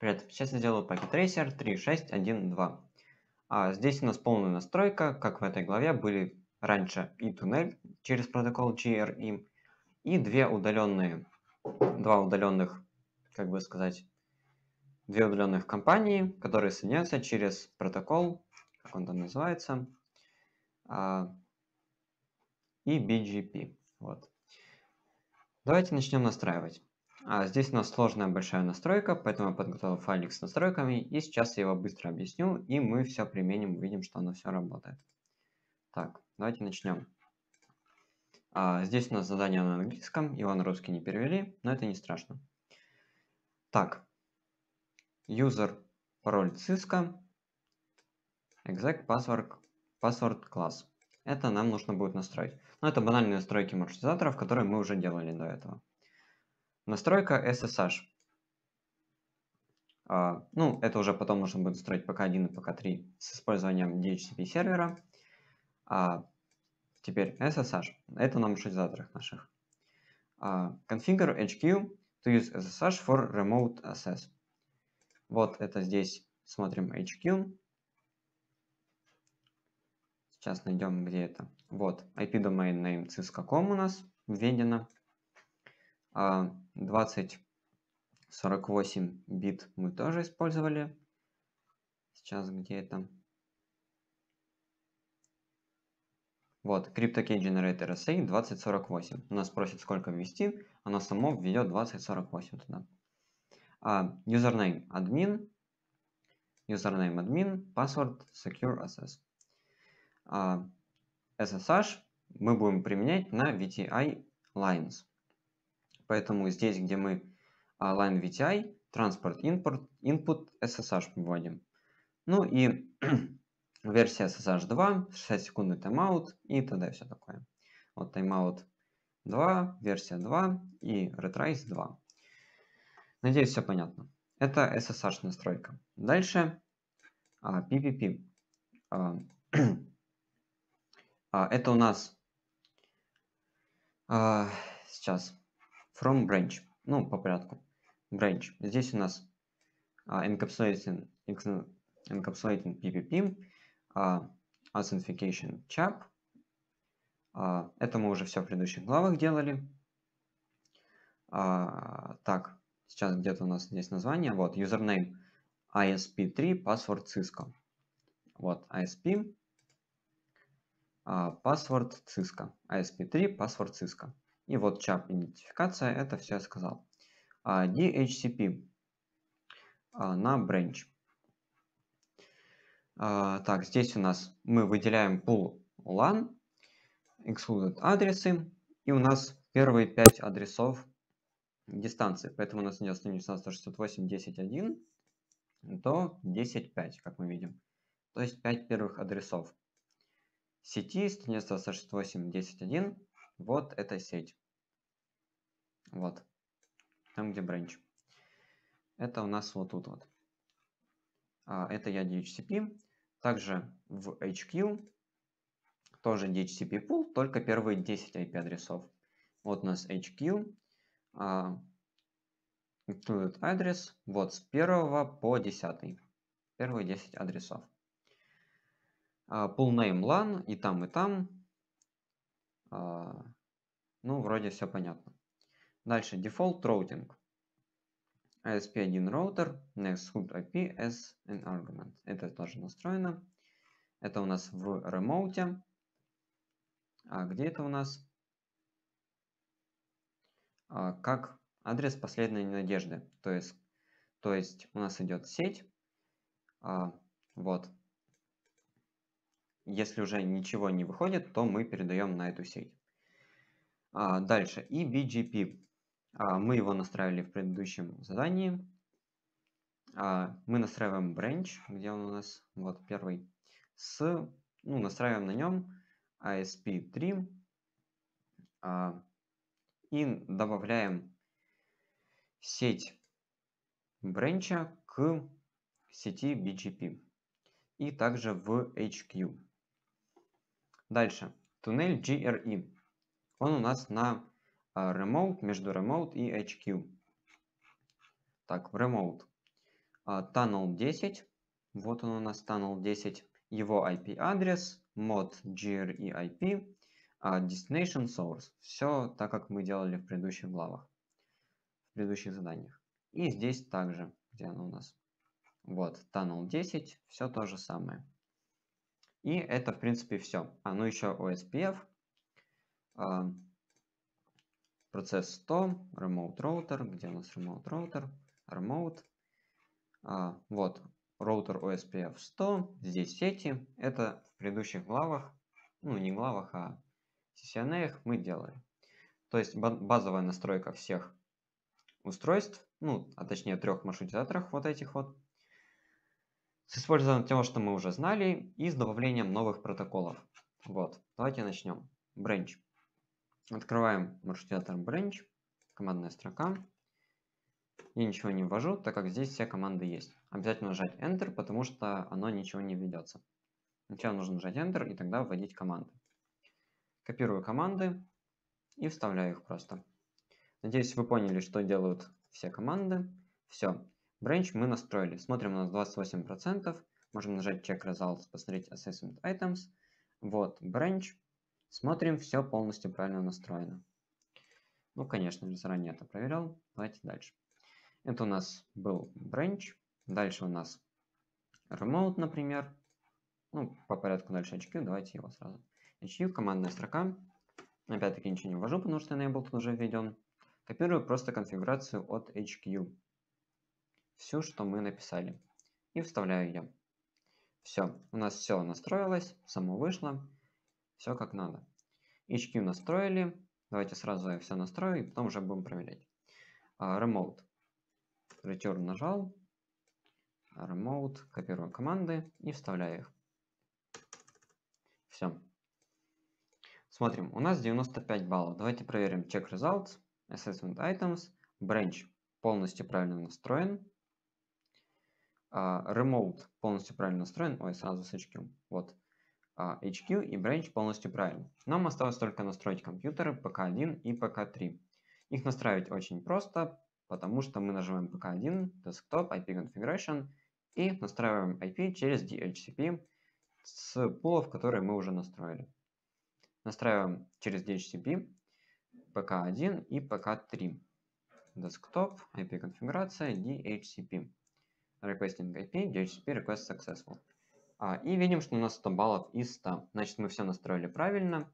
Привет, сейчас я сделаю пакет Racer 3.6.1.2. А здесь у нас полная настройка, как в этой главе были раньше и туннель через протокол GRE, и две удаленные, два удаленных, как бы сказать, две удаленных компании, которые соединяются через протокол, как он там называется, а, и BGP. Вот. Давайте начнем настраивать. А, здесь у нас сложная большая настройка, поэтому я подготовил файлик с настройками, и сейчас я его быстро объясню, и мы все применим, увидим, что оно все работает. Так, давайте начнем. А, здесь у нас задание на английском, его на русский не перевели, но это не страшно. Так, user пароль Cisco, exec password, password class. Это нам нужно будет настроить. Но ну, это банальные настройки маршрутизаторов, которые мы уже делали до этого. Настройка SSH. Uh, а, ну, это уже потом нужно будет строить пока 1 и пока 3 с использованием DHCP сервера. Uh, теперь SSH. Это нам шизаторах наших. Uh, configure HQ to use SSH for remote access. Вот это здесь смотрим HQ. Сейчас найдем, где это. Вот, IP domain name cisco.com у нас введено. Uh, 2048 бит мы тоже использовали. Сейчас где это? Вот, CryptoKey Generator SA 2048. У нас просит, сколько ввести. Оно само введет 2048 туда. А, username admin. Username admin. Password secure access. А, SSH мы будем применять на VTI Lines. Поэтому здесь, где мы line а, VTI, транспорт import, input SSH вводим. Ну и версия SSH 2, 6 секундный тайм-аут и т.д. все такое. Вот тайм-аут 2, версия 2 и retrace 2. Надеюсь, все понятно. Это SSH настройка. Дальше а, PPP. А, а, это у нас а, сейчас from branch. Ну, по порядку. Branch. Здесь у нас uh, encapsulating, encapsulating PPP, uh, authentication chap. Uh, это мы уже все в предыдущих главах делали. Uh, так, сейчас где-то у нас здесь название. Вот, username ISP3, password Cisco. Вот, ISP, uh, password Cisco. ISP3, password Cisco. И вот чап идентификация, это все я сказал. А, DHCP а, на branch. А, так, здесь у нас мы выделяем pool LAN, excluded адресы, и у нас первые 5 адресов дистанции. Поэтому у нас идет страница 168.10.1, то 10.5, как мы видим. То есть 5 первых адресов. Сети страница 168.10.1, вот эта сеть. Вот. Там, где branch. Это у нас вот тут вот. А, это я DHCP. Также в HQ тоже DHCP pool, только первые 10 IP-адресов. Вот у нас HQ. А, Included адрес. Вот с 1 по 10. Первые 10 адресов. Pool а, name LAN и там, и там. Ну, вроде все понятно. Дальше дефолт роутинг. asp 1 роутер, next hood IP as an argument. Это тоже настроено. Это у нас в ремоуте. А где это у нас? А, как адрес последней надежды. То есть, то есть у нас идет сеть. А, вот. Если уже ничего не выходит, то мы передаем на эту сеть. А, дальше. И BGP. А, мы его настраивали в предыдущем задании. А, мы настраиваем branch, где он у нас, вот первый, с, ну, настраиваем на нем ASP3 а, и добавляем сеть бренча к сети BGP и также в HQ. Дальше, туннель GRE. Он у нас на а, remote, между remote и HQ. Так, в remote. А, tunnel 10. Вот он у нас, Tunnel 10. Его IP-адрес, mod GR и IP, а, destination source. Все так, как мы делали в предыдущих главах, в предыдущих заданиях. И здесь также, где оно у нас. Вот, Tunnel 10, все то же самое. И это, в принципе, все. А, ну еще OSPF процесс 100, remote router, где у нас remote router, remote, а, вот, роутер OSPF 100, здесь сети, это в предыдущих главах, ну не главах, а CCNA мы делали. То есть базовая настройка всех устройств, ну, а точнее трех маршрутизаторов вот этих вот, с использованием того, что мы уже знали, и с добавлением новых протоколов. Вот, давайте начнем. Branch. Открываем маршрутизатор branch, командная строка. Я ничего не ввожу, так как здесь все команды есть. Обязательно нажать Enter, потому что оно ничего не ведется. Сначала нужно нажать Enter и тогда вводить команды. Копирую команды и вставляю их просто. Надеюсь, вы поняли, что делают все команды. Все. Branch мы настроили. Смотрим, у нас 28%. Можем нажать Check Results, посмотреть Assessment Items. Вот, branch. Смотрим, все полностью правильно настроено. Ну, конечно же, заранее это проверял. Давайте дальше. Это у нас был branch. Дальше у нас remote, например. Ну, по порядку дальше HQ. Давайте его сразу. HQ, командная строка. Опять-таки ничего не ввожу, потому что enable тут уже введен. Копирую просто конфигурацию от HQ. Все, что мы написали. И вставляю ее. Все, у нас все настроилось, само вышло. Все как надо. HQ настроили. Давайте сразу я все настрою и потом уже будем проверять. А, remote. Return нажал. Remote. Копирую команды и вставляю их. Все. Смотрим, у нас 95 баллов. Давайте проверим check results, assessment items, branch полностью правильно настроен. Uh, remote полностью правильно настроен. Ой, сразу с HQ. Вот. А, HQ и Branch полностью правильно. Нам осталось только настроить компьютеры PK1 и PK3. Их настраивать очень просто, потому что мы нажимаем PK1, Desktop, IP Configuration и настраиваем IP через DHCP с пулов, которые мы уже настроили. Настраиваем через DHCP PK1 и PK3. Desktop, IP конфигурация, DHCP. Requesting IP, DHCP request successful. А, и видим, что у нас 100 баллов из 100. Значит, мы все настроили правильно.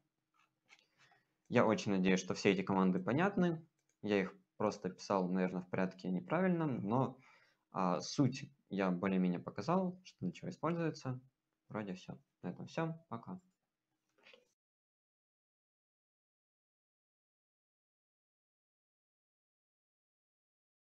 Я очень надеюсь, что все эти команды понятны. Я их просто писал, наверное, в порядке неправильном, но а, суть я более-менее показал, что для чего используется. Вроде все. На этом все. Пока.